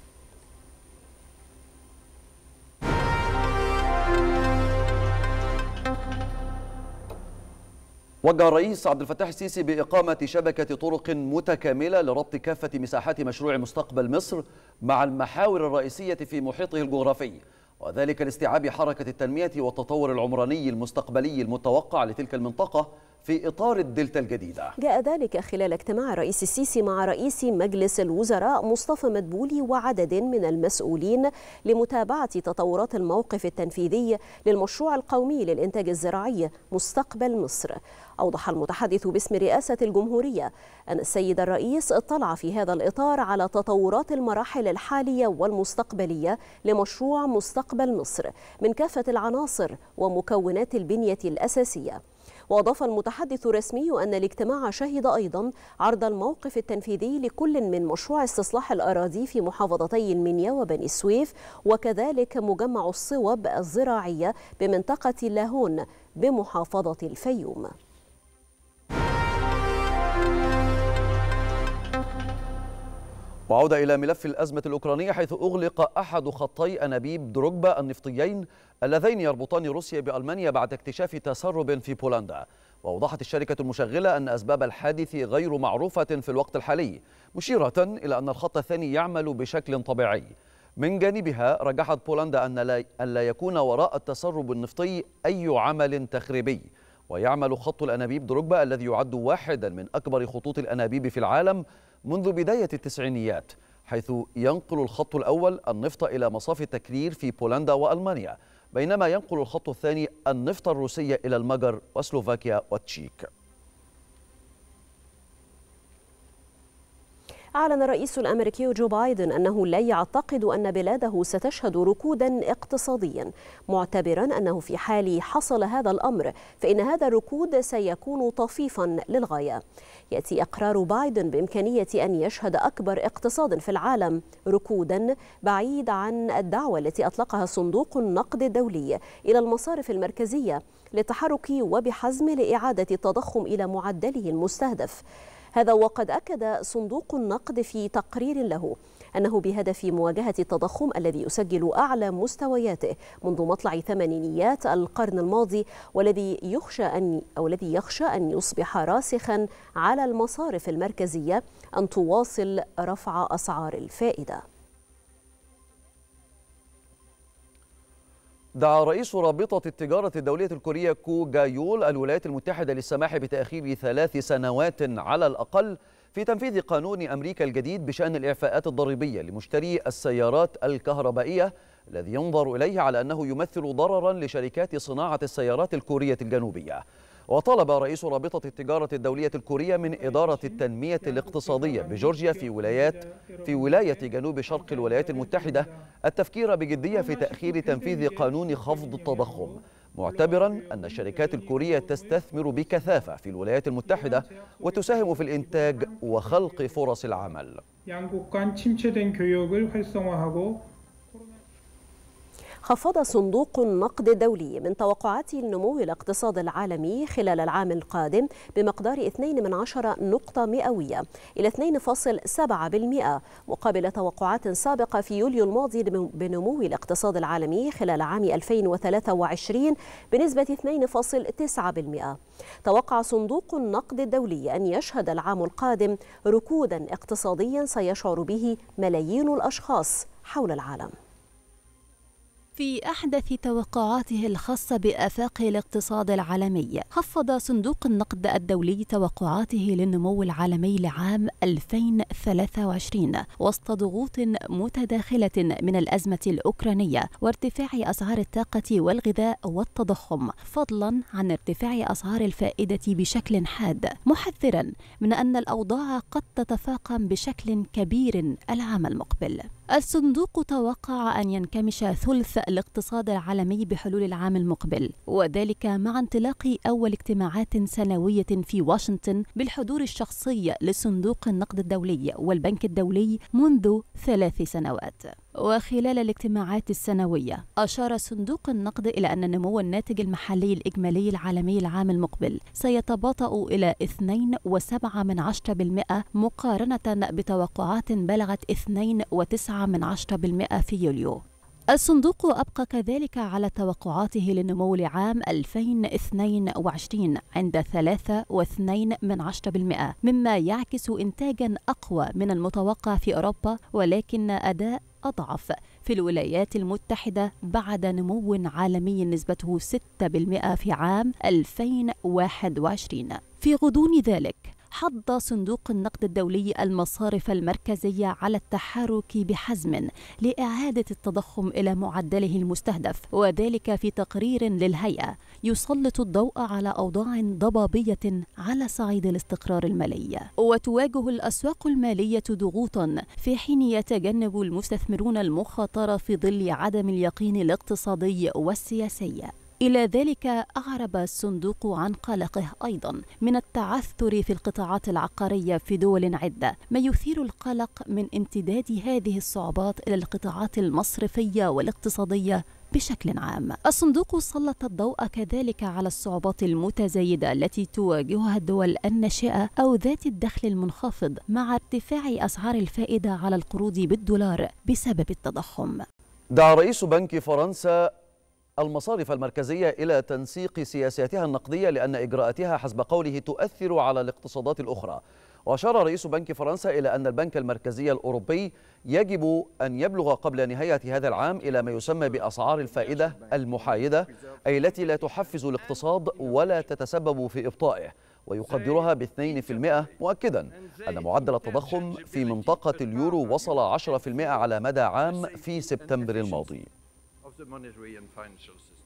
وجه الرئيس عبد الفتاح السيسي بإقامة شبكة طرق متكاملة لربط كافة مساحات مشروع مستقبل مصر مع المحاور الرئيسية في محيطه الجغرافي وذلك لاستيعاب حركة التنمية والتطور العمراني المستقبلي المتوقع لتلك المنطقة في إطار الدلتا الجديدة جاء ذلك خلال اجتماع رئيس السيسي مع رئيس مجلس الوزراء مصطفى مدبولي وعدد من المسؤولين لمتابعة تطورات الموقف التنفيذي للمشروع القومي للإنتاج الزراعي مستقبل مصر أوضح المتحدث باسم رئاسة الجمهورية أن السيد الرئيس اطلع في هذا الإطار على تطورات المراحل الحالية والمستقبلية لمشروع مستقبل مصر من كافة العناصر ومكونات البنية الأساسية وأضاف المتحدث الرسمي أن الاجتماع شهد أيضا عرض الموقف التنفيذي لكل من مشروع استصلاح الأراضي في محافظتي المنيا وبني السويف وكذلك مجمع الصوب الزراعية بمنطقة لاهون بمحافظة الفيوم وعودة إلى ملف الأزمة الأوكرانية حيث أغلق أحد خطي أنابيب دروجبا النفطيين اللذين يربطان روسيا بألمانيا بعد اكتشاف تسرب في بولندا وأوضحت الشركة المشغلة أن أسباب الحادث غير معروفة في الوقت الحالي مشيرة إلى أن الخط الثاني يعمل بشكل طبيعي من جانبها رجحت بولندا أن لا, أن لا يكون وراء التسرب النفطي أي عمل تخريبي ويعمل خط الأنابيب دروجبا الذي يعد واحدا من أكبر خطوط الأنابيب في العالم منذ بداية التسعينيات حيث ينقل الخط الأول النفط إلى مصافي التكرير في بولندا وألمانيا بينما ينقل الخط الثاني النفط الروسي إلى المجر وسلوفاكيا والتشيك أعلن الرئيس الأمريكي جو بايدن أنه لا يعتقد أن بلاده ستشهد ركودا اقتصاديا معتبرا أنه في حال حصل هذا الأمر فإن هذا الركود سيكون طفيفا للغاية يأتي إقرار بايدن بإمكانية أن يشهد أكبر اقتصاد في العالم ركودا بعيد عن الدعوة التي أطلقها صندوق النقد الدولي إلى المصارف المركزية للتحرك وبحزم لإعادة التضخم إلى معدله المستهدف هذا وقد أكد صندوق النقد في تقرير له أنه بهدف مواجهة التضخم الذي يسجل أعلى مستوياته منذ مطلع ثمانينيات القرن الماضي والذي يخشى أن أو الذي يخشى أن يصبح راسخا على المصارف المركزية أن تواصل رفع أسعار الفائدة دعا رئيس رابطة التجارة الدولية الكورية كو جايول الولايات المتحدة للسماح بتأخير ثلاث سنوات على الأقل في تنفيذ قانون أمريكا الجديد بشأن الإعفاءات الضريبية لمشتري السيارات الكهربائية الذي ينظر إليه على أنه يمثل ضررا لشركات صناعة السيارات الكورية الجنوبية وطلب رئيس رابطة التجارة الدولية الكورية من إدارة التنمية الاقتصادية بجورجيا في ولايات في ولاية جنوب شرق الولايات المتحدة التفكير بجدية في تأخير تنفيذ قانون خفض التضخم معتبرا أن الشركات الكورية تستثمر بكثافة في الولايات المتحدة وتساهم في الإنتاج وخلق فرص العمل. 양국 간 침체된 교역을 활성화하고 خفض صندوق النقد الدولي من توقعات النمو الاقتصاد العالمي خلال العام القادم بمقدار 2 من عشرة نقطة مئوية إلى 2.7% مقابل توقعات سابقة في يوليو الماضي بنمو الاقتصاد العالمي خلال عام 2023 بنسبة 2.9% توقع صندوق النقد الدولي أن يشهد العام القادم ركودا اقتصاديا سيشعر به ملايين الأشخاص حول العالم في أحدث توقعاته الخاصة بآفاق الاقتصاد العالمي خفض صندوق النقد الدولي توقعاته للنمو العالمي لعام 2023 وسط ضغوط متداخلة من الأزمة الأوكرانية وارتفاع أسعار الطاقة والغذاء والتضخم فضلا عن ارتفاع أسعار الفائدة بشكل حاد محذرا من أن الأوضاع قد تتفاقم بشكل كبير العام المقبل الصندوق توقع أن ينكمش ثلث الاقتصاد العالمي بحلول العام المقبل وذلك مع انطلاق أول اجتماعات سنوية في واشنطن بالحضور الشخصي لصندوق النقد الدولي والبنك الدولي منذ ثلاث سنوات وخلال الاجتماعات السنوية أشار صندوق النقد إلى أن نمو الناتج المحلي الإجمالي العالمي العام المقبل سيتباطأ إلى 2.7% مقارنة بتوقعات بلغت 2.9% في يوليو الصندوق أبقى كذلك على توقعاته للنمو لعام 2022 عند 3.2% مما يعكس إنتاجا أقوى من المتوقع في أوروبا ولكن أداء أضعف في الولايات المتحدة بعد نمو عالمي نسبته 6% في عام 2021 في غضون ذلك حض صندوق النقد الدولي المصارف المركزية على التحرك بحزم لإعادة التضخم إلى معدله المستهدف وذلك في تقرير للهيئة يسلط الضوء على أوضاع ضبابية على صعيد الاستقرار المالي وتواجه الأسواق المالية ضغوطا في حين يتجنب المستثمرون المخاطرة في ظل عدم اليقين الاقتصادي والسياسي إلى ذلك أعرب الصندوق عن قلقه أيضا من التعثر في القطاعات العقارية في دول عدة ما يثير القلق من امتداد هذه الصعوبات إلى القطاعات المصرفية والاقتصادية بشكل عام الصندوق سلط الضوء كذلك على الصعوبات المتزايدة التي تواجهها الدول الناشئة أو ذات الدخل المنخفض مع ارتفاع أسعار الفائدة على القروض بالدولار بسبب التضخم دعا رئيس بنك فرنسا المصارف المركزية إلى تنسيق سياساتها النقدية لأن إجراءاتها حسب قوله تؤثر على الاقتصادات الأخرى وأشار رئيس بنك فرنسا إلى أن البنك المركزي الأوروبي يجب أن يبلغ قبل نهاية هذا العام إلى ما يسمى بأسعار الفائدة المحايدة أي التي لا تحفز الاقتصاد ولا تتسبب في إبطائه ويقدرها باثنين في المئة مؤكدا أن معدل التضخم في منطقة اليورو وصل 10% على مدى عام في سبتمبر الماضي the monetary and financial system.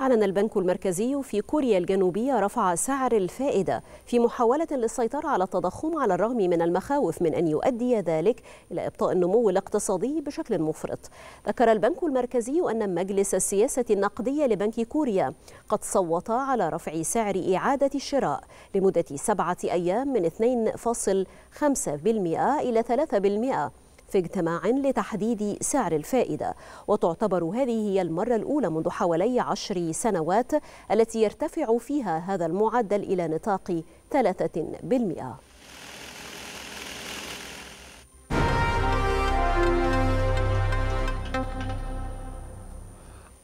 أعلن البنك المركزي في كوريا الجنوبية رفع سعر الفائدة في محاولة للسيطرة على التضخم على الرغم من المخاوف من أن يؤدي ذلك إلى إبطاء النمو الاقتصادي بشكل مفرط. ذكر البنك المركزي أن مجلس السياسة النقدية لبنك كوريا قد صوت على رفع سعر إعادة الشراء لمدة سبعة أيام من 2.5% إلى 3%. في اجتماع لتحديد سعر الفائدة وتعتبر هذه هي المرة الأولى منذ حوالي عشر سنوات التي يرتفع فيها هذا المعدل إلى نطاق 3%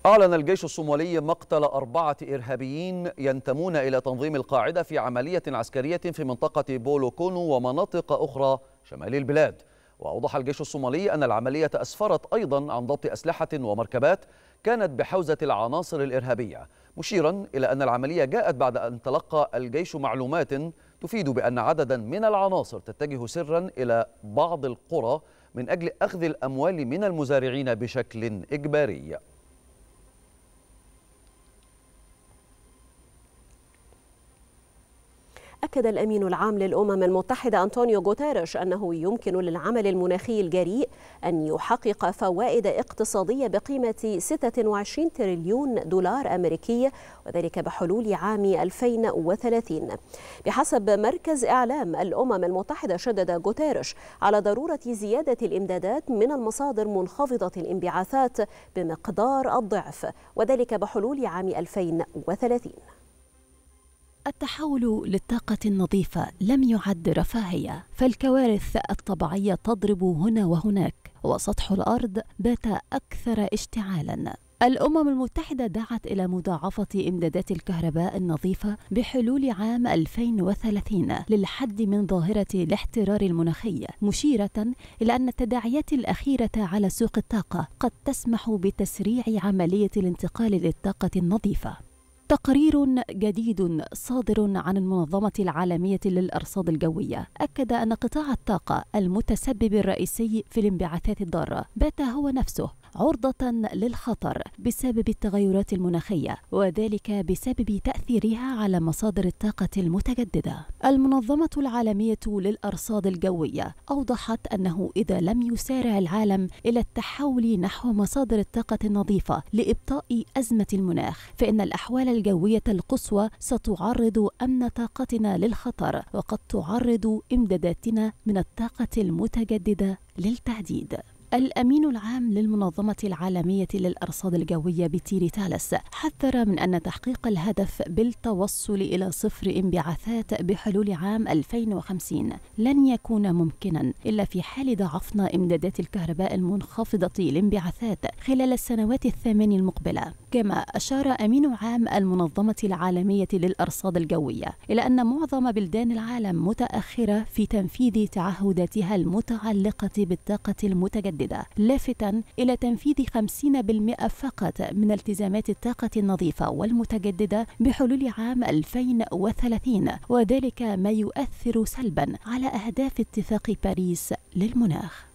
أعلن الجيش الصومالي مقتل أربعة إرهابيين ينتمون إلى تنظيم القاعدة في عملية عسكرية في منطقة بولوكونو ومناطق أخرى شمال البلاد وأوضح الجيش الصومالي أن العملية أسفرت أيضا عن ضبط أسلحة ومركبات كانت بحوزة العناصر الإرهابية مشيرا إلى أن العملية جاءت بعد أن تلقى الجيش معلومات تفيد بأن عددا من العناصر تتجه سرا إلى بعض القرى من أجل أخذ الأموال من المزارعين بشكل إجباري أكد الأمين العام للأمم المتحدة أنطونيو غوتيريش أنه يمكن للعمل المناخي الجريء أن يحقق فوائد اقتصادية بقيمة 26 تريليون دولار أمريكي وذلك بحلول عام 2030 بحسب مركز إعلام الأمم المتحدة شدد غوتيريش على ضرورة زيادة الإمدادات من المصادر منخفضة الانبعاثات بمقدار الضعف وذلك بحلول عام 2030 التحول للطاقة النظيفة لم يعد رفاهية، فالكوارث الطبيعية تضرب هنا وهناك، وسطح الأرض بات أكثر اشتعالاً. الأمم المتحدة دعت إلى مضاعفة إمدادات الكهرباء النظيفة بحلول عام 2030 للحد من ظاهرة الاحترار المناخي، مشيرة إلى أن التداعيات الأخيرة على سوق الطاقة قد تسمح بتسريع عملية الانتقال للطاقة النظيفة. تقرير جديد صادر عن المنظمة العالمية للأرصاد الجوية أكد أن قطاع الطاقة المتسبب الرئيسي في الانبعاثات الضارة بات هو نفسه عرضة للخطر بسبب التغيرات المناخية وذلك بسبب تأثيرها على مصادر الطاقة المتجددة. المنظمة العالمية للأرصاد الجوية أوضحت أنه إذا لم يسارع العالم إلى التحول نحو مصادر الطاقة النظيفة لإبطاء أزمة المناخ فإن الأحوال الجوية القصوى ستعرض أمن طاقتنا للخطر وقد تعرض إمداداتنا من الطاقة المتجددة للتهديد الأمين العام للمنظمة العالمية للأرصاد الجوية بتيري تالس حذر من أن تحقيق الهدف بالتوصل إلى صفر انبعاثات بحلول عام 2050 لن يكون ممكنا إلا في حال ضعفنا إمدادات الكهرباء المنخفضة الانبعاثات خلال السنوات الثمان المقبلة كما أشار أمين عام المنظمة العالمية للأرصاد الجوية إلى أن معظم بلدان العالم متأخرة في تنفيذ تعهداتها المتعلقة بالطاقة المتجددة متعددة لافتا إلى تنفيذ 50% فقط من التزامات الطاقة النظيفة والمتجددة بحلول عام 2030 وذلك ما يؤثر سلبا على أهداف اتفاق باريس للمناخ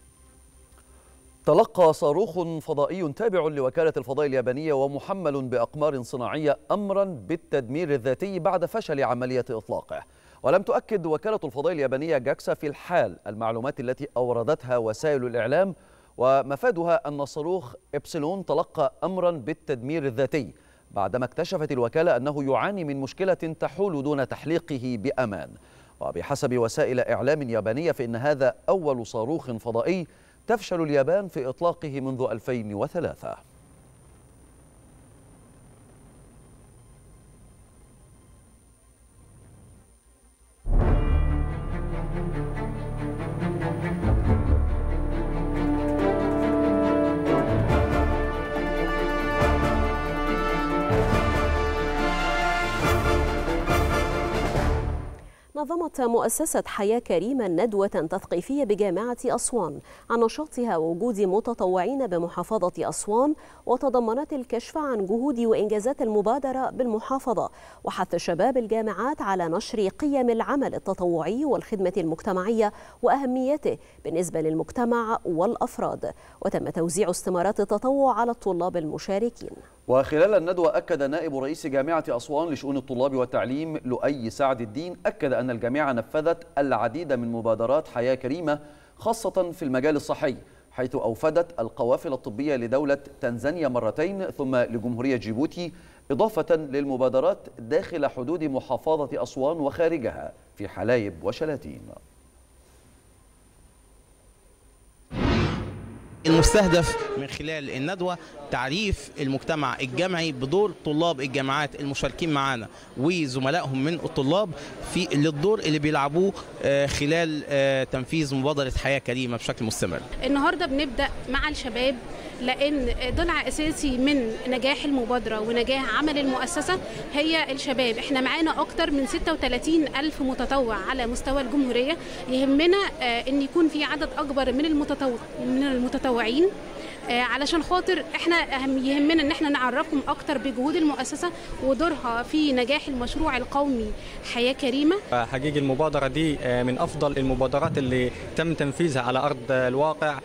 تلقى صاروخ فضائي تابع لوكالة الفضاء اليابانية ومحمل بأقمار صناعية أمرا بالتدمير الذاتي بعد فشل عملية إطلاقه ولم تؤكد وكالة الفضاء اليابانية جاكسا في الحال المعلومات التي أوردتها وسائل الإعلام ومفادها أن صاروخ إبسلون تلقى أمرا بالتدمير الذاتي بعدما اكتشفت الوكالة أنه يعاني من مشكلة تحول دون تحليقه بأمان وبحسب وسائل إعلام يابانية فإن هذا أول صاروخ فضائي تفشل اليابان في إطلاقه منذ 2003 نظمت مؤسسة حياة كريمة ندوة تثقيفية بجامعة أسوان عن نشاطها ووجود متطوعين بمحافظة أسوان وتضمنت الكشف عن جهود وإنجازات المبادرة بالمحافظة وحث شباب الجامعات على نشر قيم العمل التطوعي والخدمة المجتمعية وأهميته بالنسبة للمجتمع والأفراد وتم توزيع استمارات التطوع على الطلاب المشاركين وخلال الندوة أكد نائب رئيس جامعة أسوان لشؤون الطلاب والتعليم لؤي سعد الدين أكد أن أن الجامعة نفذت العديد من مبادرات حياة كريمة خاصة في المجال الصحي حيث أوفدت القوافل الطبية لدولة تنزانيا مرتين ثم لجمهورية جيبوتي إضافة للمبادرات داخل حدود محافظة أسوان وخارجها في حلايب وشلاتين المستهدف من خلال الندوة تعريف المجتمع الجامعي بدور طلاب الجامعات المشاركين معانا وزملائهم من الطلاب في الدور اللي بيلعبوه آه، خلال آه، تنفيذ مبادرة حياة كريمة بشكل مستمر النهاردة بنبدأ مع الشباب لان ضلع اساسي من نجاح المبادره ونجاح عمل المؤسسه هي الشباب احنا معانا اكتر من 36 الف متطوع على مستوى الجمهوريه يهمنا آه، ان يكون في عدد اكبر من المتطوع من المتطوعين آه، علشان خاطر احنا يهمنا ان احنا نعرفهم اكتر بجهود المؤسسه ودورها في نجاح المشروع القومي حياه كريمه حقيقي المبادره دي آه، من افضل المبادرات اللي تم تنفيذها على ارض الواقع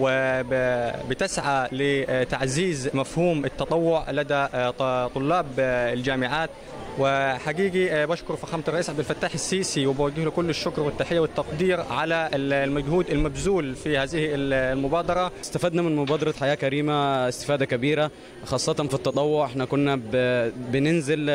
وبتسعى لتعزيز مفهوم التطوع لدى آه، طلاب آه، الجامعات وحقيقي آه، بشكر فخامه الرئيس عبد الفتاح السيسي وبوجه له كل الشكر والتحيه والتقدير على المجهود المبذول في هذه المبادره استفدنا من مبادره حياه كريمه استفاده كبيره خاصه في التطوع احنا كنا بننزل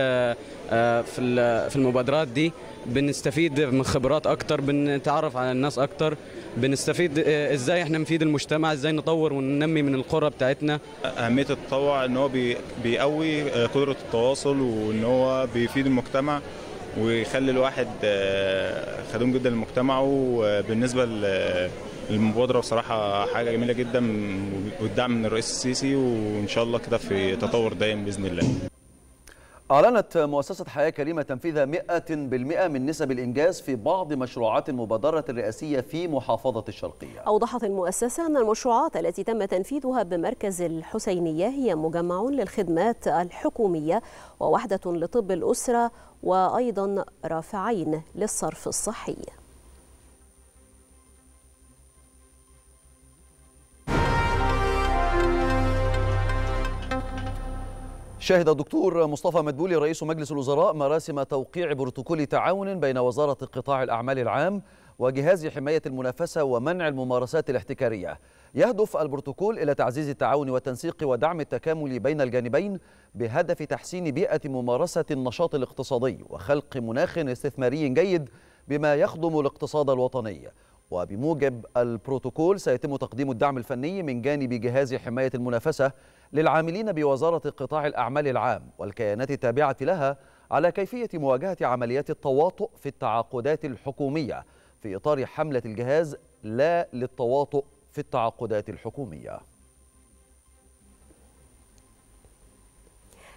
في المبادرات دي بنستفيد من خبرات اكتر بنتعرف على الناس اكتر بنستفيد آه، ازاي احنا نفيد المجتمع ازاي نطور وننمي من القرى بتاعتنا اهميه التطوع ان هو بيقوي آه، قدره التواصل وان هو بيفيد المجتمع ويخلي الواحد آه، خدوم جدا لمجتمعه وبالنسبه للمبادره بصراحه حاجه جميله جدا والدعم من الرئيس السيسي وان شاء الله كده في تطور دايم باذن الله أعلنت مؤسسة حياة كريمة تنفيذ 100% من نسب الإنجاز في بعض مشروعات المبادرة الرئاسية في محافظة الشرقية أوضحت المؤسسة أن المشروعات التي تم تنفيذها بمركز الحسينية هي مجمع للخدمات الحكومية ووحدة لطب الأسرة وأيضا رافعين للصرف الصحي شهد الدكتور مصطفى مدبولي رئيس مجلس الوزراء مراسم توقيع بروتوكول تعاون بين وزارة قطاع الأعمال العام وجهاز حماية المنافسة ومنع الممارسات الاحتكارية يهدف البروتوكول إلى تعزيز التعاون والتنسيق ودعم التكامل بين الجانبين بهدف تحسين بيئة ممارسة النشاط الاقتصادي وخلق مناخ استثماري جيد بما يخدم الاقتصاد الوطني وبموجب البروتوكول سيتم تقديم الدعم الفني من جانب جهاز حماية المنافسة للعاملين بوزارة قطاع الأعمال العام والكيانات التابعة لها على كيفية مواجهة عمليات التواطؤ في التعاقدات الحكومية في إطار حملة الجهاز لا للتواطؤ في التعاقدات الحكومية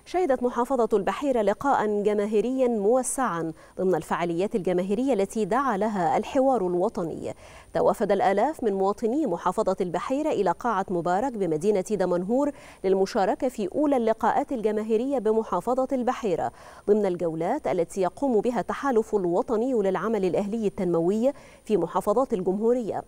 شهدت محافظة البحيرة لقاء جماهيريا موسعا ضمن الفعاليات الجماهيرية التي دعا لها الحوار الوطني توافد الآلاف من مواطني محافظة البحيرة إلى قاعة مبارك بمدينة دمنهور للمشاركة في أولى اللقاءات الجماهيرية بمحافظة البحيرة ضمن الجولات التي يقوم بها التحالف الوطني للعمل الأهلي التنموي في محافظات الجمهورية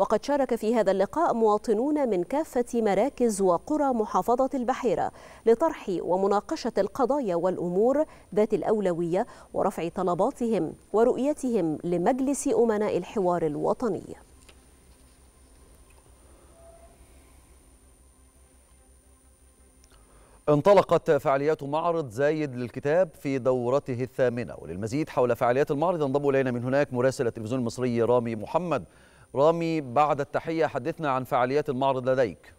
وقد شارك في هذا اللقاء مواطنون من كافة مراكز وقرى محافظة البحيرة لطرح ومناقشة القضايا والأمور ذات الأولوية ورفع طلباتهم ورؤيتهم لمجلس أمناء الحوار الوطني انطلقت فعاليات معرض زايد للكتاب في دورته الثامنة وللمزيد حول فعاليات المعرض ينضم إلينا من هناك مراسل التلفزيون المصري رامي محمد رامي بعد التحية حدثنا عن فعاليات المعرض لديك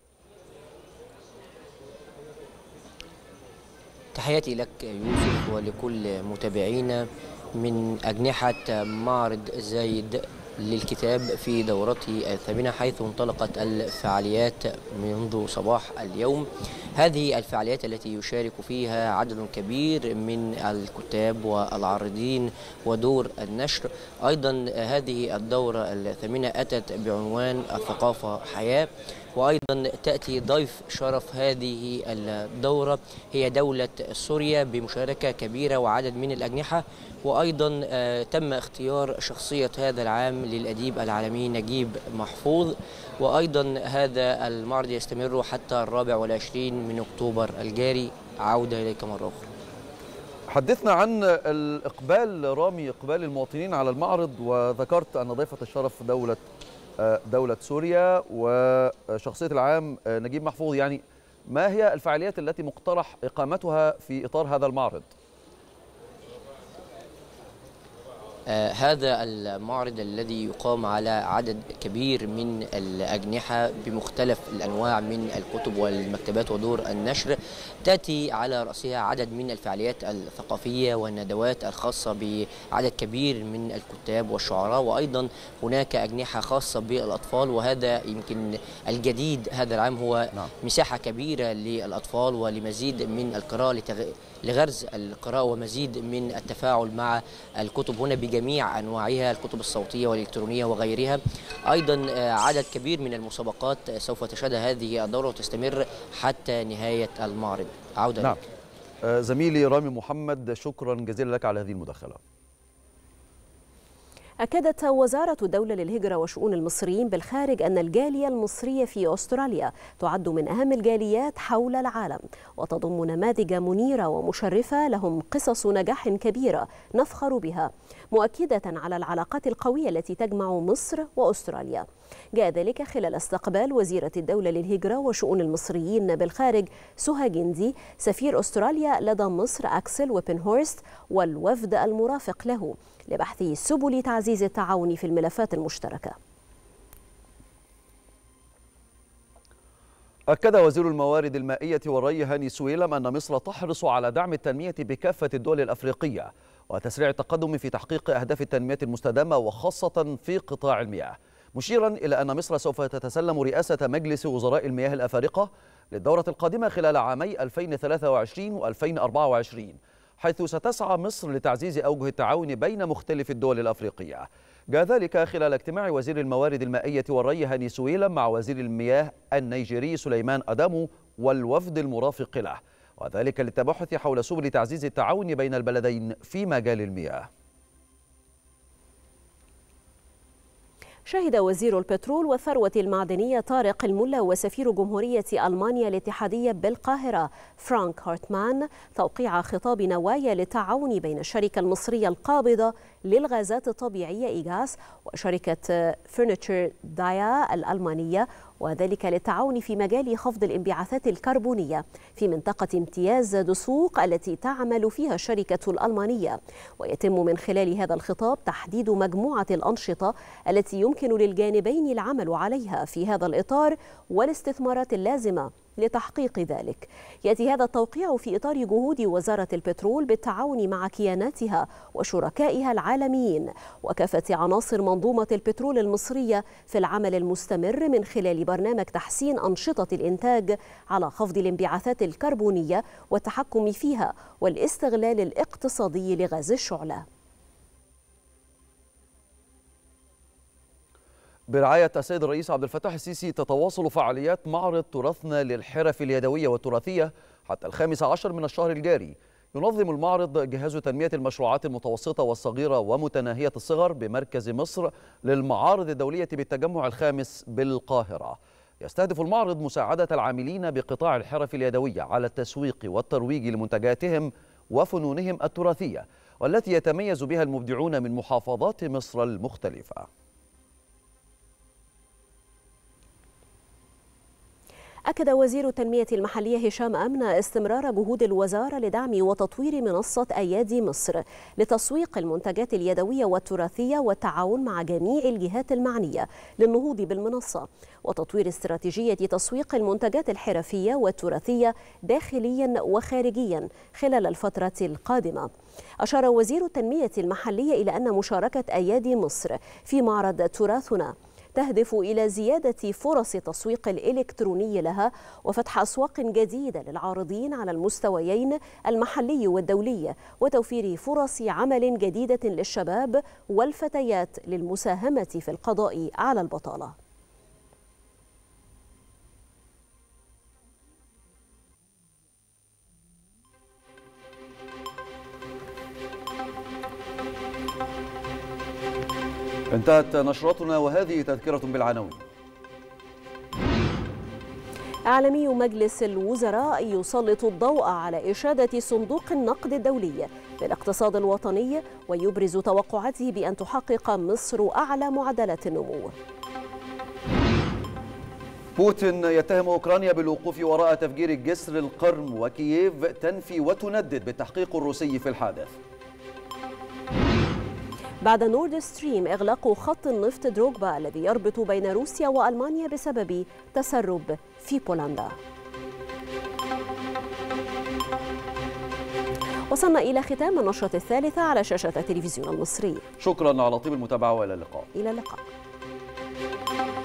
تحياتي لك يوسف ولكل متابعينا من أجنحة معرض زايد للكتاب في دورته الثامنة حيث انطلقت الفعاليات منذ صباح اليوم هذه الفعاليات التي يشارك فيها عدد كبير من الكتاب والعارضين ودور النشر أيضا هذه الدورة الثامنة أتت بعنوان الثقافة حياة وأيضا تأتي ضيف شرف هذه الدورة هي دولة سوريا بمشاركة كبيرة وعدد من الأجنحة وأيضا آه، تم اختيار شخصية هذا العام للأديب العالمي نجيب محفوظ وأيضا هذا المعرض يستمر حتى الرابع والعشرين من أكتوبر الجاري عودة إليك مرة أخرى حدثنا عن الإقبال رامي إقبال المواطنين على المعرض وذكرت أن ضيفة الشرف دولة دولة سوريا وشخصية العام آه، نجيب محفوظ يعني ما هي الفعاليات التي مقترح إقامتها في إطار هذا المعرض؟ آه، هذا المعرض الذي يقام على عدد كبير من الأجنحة بمختلف الأنواع من الكتب والمكتبات ودور النشر تأتي على رأسها عدد من الفعاليات الثقافية والندوات الخاصة بعدد كبير من الكتاب والشعراء وأيضا هناك أجنحة خاصة بالأطفال وهذا يمكن الجديد هذا العام هو نعم. مساحة كبيرة للأطفال ولمزيد من القراءة لغرز القراءة ومزيد من التفاعل مع الكتب هنا بجميع أنواعها الكتب الصوتية والإلكترونية وغيرها أيضا آه، عدد كبير من المسابقات سوف تشهد هذه الدورة وتستمر حتى نهاية المعرض عودة نعم. آه، زميلي رامي محمد شكرا جزيلا لك على هذه المداخله أكدت وزارة الدولة للهجرة وشؤون المصريين بالخارج أن الجالية المصرية في أستراليا تعد من أهم الجاليات حول العالم وتضم نماذج منيرة ومشرفة لهم قصص نجاح كبيرة نفخر بها مؤكدة على العلاقات القوية التي تجمع مصر وأستراليا جاء ذلك خلال استقبال وزيرة الدولة للهجرة وشؤون المصريين بالخارج سوها جندي سفير أستراليا لدى مصر أكسل ويبنهورست والوفد المرافق له لبحث سبل تعزيز التعاون في الملفات المشتركة أكد وزير الموارد المائية والري هاني سويلم أن مصر تحرص على دعم التنمية بكافة الدول الأفريقية وتسريع التقدم في تحقيق أهداف التنمية المستدامة وخاصة في قطاع المياه مشيرا إلى أن مصر سوف تتسلم رئاسة مجلس وزراء المياه الأفارقة للدورة القادمة خلال عامي 2023 و2024 حيث ستسعى مصر لتعزيز أوجه التعاون بين مختلف الدول الأفريقية جاء ذلك خلال اجتماع وزير الموارد المائية والري هاني سويلم مع وزير المياه النيجيري سليمان أدامو والوفد المرافق له وذلك للتباحث حول سبل تعزيز التعاون بين البلدين في مجال المياه شهد وزير البترول والثروة المعدنية طارق الملا وسفير جمهورية ألمانيا الاتحادية بالقاهرة فرانك هارتمان توقيع خطاب نوايا للتعاون بين الشركة المصرية القابضة للغازات الطبيعية إيجاس وشركة فرنتشر دايا الألمانية وذلك للتعاون في مجال خفض الانبعاثات الكربونية في منطقة امتياز دسوق التي تعمل فيها الشركة الألمانية ويتم من خلال هذا الخطاب تحديد مجموعة الأنشطة التي يمكن للجانبين العمل عليها في هذا الإطار والاستثمارات اللازمة لتحقيق ذلك يأتي هذا التوقيع في إطار جهود وزارة البترول بالتعاون مع كياناتها وشركائها العالميين وكافة عناصر منظومة البترول المصرية في العمل المستمر من خلال برنامج تحسين أنشطة الإنتاج على خفض الانبعاثات الكربونية والتحكم فيها والاستغلال الاقتصادي لغاز الشعلة برعاية السيد الرئيس عبد الفتاح السيسي تتواصل فعاليات معرض تراثنا للحرف اليدوية والتراثية حتى الخامس عشر من الشهر الجاري ينظم المعرض جهاز تنمية المشروعات المتوسطة والصغيرة ومتناهية الصغر بمركز مصر للمعارض الدولية بالتجمع الخامس بالقاهرة يستهدف المعرض مساعدة العاملين بقطاع الحرف اليدوية على التسويق والترويج لمنتجاتهم وفنونهم التراثية والتي يتميز بها المبدعون من محافظات مصر المختلفة أكد وزير التنمية المحلية هشام أمن استمرار جهود الوزارة لدعم وتطوير منصة أيادي مصر لتسويق المنتجات اليدوية والتراثية والتعاون مع جميع الجهات المعنية للنهوض بالمنصة وتطوير استراتيجية تسويق المنتجات الحرفية والتراثية داخليا وخارجيا خلال الفترة القادمة أشار وزير التنمية المحلية إلى أن مشاركة أيادي مصر في معرض تراثنا تهدف إلى زيادة فرص التسويق الإلكتروني لها وفتح أسواق جديدة للعارضين على المستويين المحلي والدولي وتوفير فرص عمل جديدة للشباب والفتيات للمساهمة في القضاء على البطالة انتهت نشرتنا وهذه تذكرة بالعناوين اعلامي مجلس الوزراء يسلط الضوء على إشادة صندوق النقد الدولي للاقتصاد الوطني ويبرز توقعاته بأن تحقق مصر أعلى معدلات النمو بوتين يتهم أوكرانيا بالوقوف وراء تفجير الجسر القرم وكييف تنفي وتندد بالتحقيق الروسي في الحادث بعد نورد ستريم إغلاق خط النفط دروغبا الذي يربط بين روسيا وألمانيا بسبب تسرب في بولندا وصلنا إلى ختام النشرة الثالثة على شاشة التلفزيون المصري شكرا على طيب المتابعة وإلى اللقاء إلى اللقاء